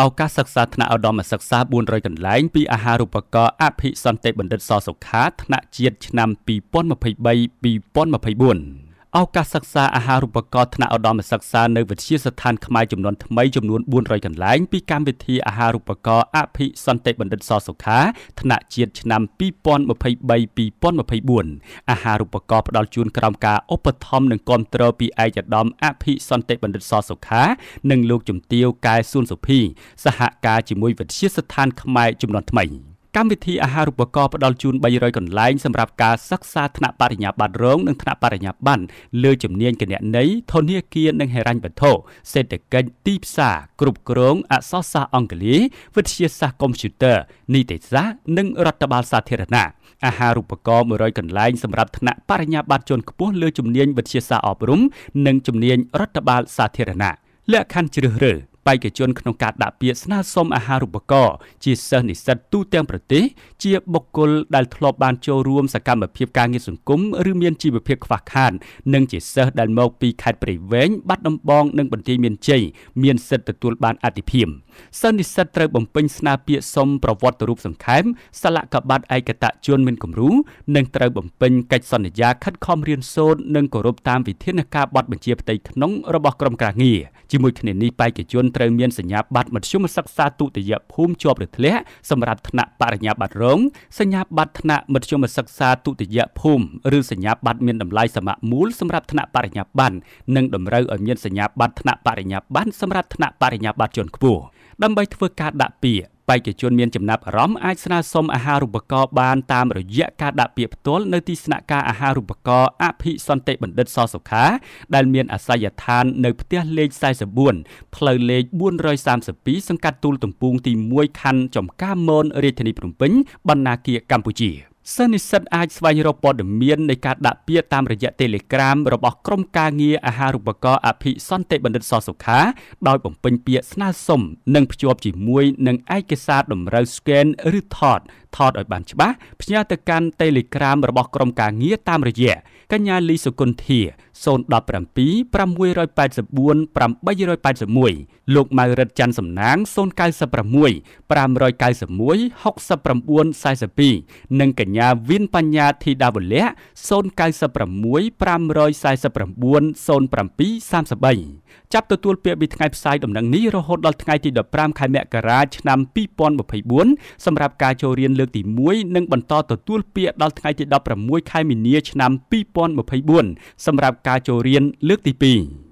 ឱកាសសិក្សាថ្នាក់ឧត្តមសិក្សា400កន្លែងពីអាហារូបករណ៍អភិសន្តិបណ្ឌិតសសុខាថ្នាក់ជាតិឆ្នាំ2023 2024ឱកាសសិក្សាអាហារូបករណ៍ថ្នាក់ឧត្តមសិក្សានៅវិទ្យាស្ថានខ្មែរចំនួនថ្មីចំនួន400កន្លែងពីកម្មវិធីអាហារូបករណ៍អភិសន្តិបណ្ឌិតសសុខាថ្នាក់ជាតិឆ្នាំ2023-2024អាហារូបករណ៍ផ្ដល់ជូនក្រោមការឧបត្ថម្ភនិងគាំទ្រពីឯកឧត្តមអភិសន្តិបណ្ឌិតសសុខានិងលោកជំទាវកែសួនសុភី សហការជាមួយវិទ្យាស្ថានខ្មែរចំនួនថ្មី។កម្មវិធីអាហារូបករណ៍ផ្ដល់ជូន300កន្លែងសម្រាប់ការសិក្សាថ្នាក់បរិញ្ញាបត្ររង និងថ្នាក់បរិញ្ញាបត្រលើជំនាញគណនេយ្យធនាគារនិងហិរញ្ញវត្ថុសេដ្ឋកិច្ចទីផ្សារគ្រប់គ្រងអក្សរសាស្ត្រអង្គលាយវិទ្យាសាស្ត្រកុំព្យូទ័រនីតិសាស្ត្រនិងរដ្ឋបាលសាធារណៈអាហារូបករណ៍100កន្លែងសម្រាប់ថ្នាក់បរិញ្ញាបត្រជាន់ខ្ពស់លើជំនាញវិទ្យាសាស្ត្រអប់រំ និងជំនាញរដ្ឋបាលសាធារណៈលក្ខខណ្ឌជ្រើសរើសបេក្ខជនក្នុងការដាក់ពាក្យស្នើសុំអាហារូបករណ៍ជាសិស្សនិស្សិតទូទាំងប្រទេសជាបុគ្គលដែលធ្លាប់បានចូលរួមសកម្មភាពការងារសង្គមឬមានជីវភាពខ្វះខាតនិងជាសិស្សដែលមកពីខេត្តព្រៃវែងបាត់ដំបង និងបន្ទាយមានជ័យមានសិទ្ធិទទួលបានអតិភិមសិស្សនិស្សិតត្រូវបំពេញស្នើពាក្យសុំប្រវត្តិរូបសង្ខេមសាលកបត្រឯកតជនមានគំរូនិងត្រូវបំពេញកិច្ចសន្យាខិតខំរៀនសូត្រនិងគោរពតាមវិធានការប័ណ្ណបញ្ជាផ្ទៃក្នុងរបស់ក្រុមការងារជាមួយគ្នានេះបេក្ខជនត្រូវមានសញ្ញាបត្រមធ្យមសិក្សាទុតិយភូមិជាប់ឬធ្លាក់សម្រាប់ថ្នាក់បរិញ្ញាបត្ររងសញ្ញាបត្រថ្នាក់មធ្យមសិក្សាទុតិយភូមិឬសញ្ញាបត្រមានតម្លៃសមមូលសម្រាប់ថ្នាក់បរិញ្ញាបត្រនិងតម្រូវឲ្យមានសញ្ញាបត្រថ្នាក់បរិញ្ញាបត្រសម្រាប់ថ្នាក់បរិញ្ញាបត្រជាន់ខ្ពស់ដើម្បីធ្វើការដាក់ពាក្យបេក្ខជនមានចំណាប់អារម្មណ៍អាចស្នើសុំអាហារូបករណ៍បានតាមរយៈការដាក់ពាក្យផ្ទាល់នៅទីស្នាក់ការអាហារូបករណ៍អភិសន្តិបណ្ឌិតសសុខាដែលមានអាសយដ្ឋាននៅផ្ទះលេខ44ផ្លូវលេខ432សង្កាត់ទូលទំពូងទី1ខណ្ឌចំការមនរាជធានីភ្នំពេញបណ្ណាគារកម្ពុជា។សិស្សនិស្សិតអាចស្វែងរកព័ត៌មាននៃការដាក់ពាក្យតាមរយៈ Telegram របស់ក្រុមការងារអាហារូបករណ៍អភិសន្តិបណ្ឌិតសសុខាដោយបំពេញពាក្យស្នើសុំនិងភ្ជាប់ជាមួយនឹងឯកសារតម្រូវ scan ឬថតថតឲ្យបានច្បាស់ផ្ញើទៅកាន់ Telegram របស់ក្រុមការងារតាមរយៈកញ្ញាលីសុគន្ធា017 684 881លោកម៉ៅរិទ្ធច័ន្ទសំណាង096 591 6942និងកញ្ញាវិនបញ្ញាធីដាវលៈ0965490733ចាប់ទទួលពាក្យពីថ្ងៃផ្សាយដំណឹងនេះរហូតដល់ថ្ងៃទី15ខែមករាឆ្នាំ2024សម្រាប់ការចូលរៀនលើកទី1និងបន្តទទួលពាក្យដល់ថ្ងៃទី16ខែមីនាឆ្នាំ2024សម្រាប់ការចូលរៀនលើកទី2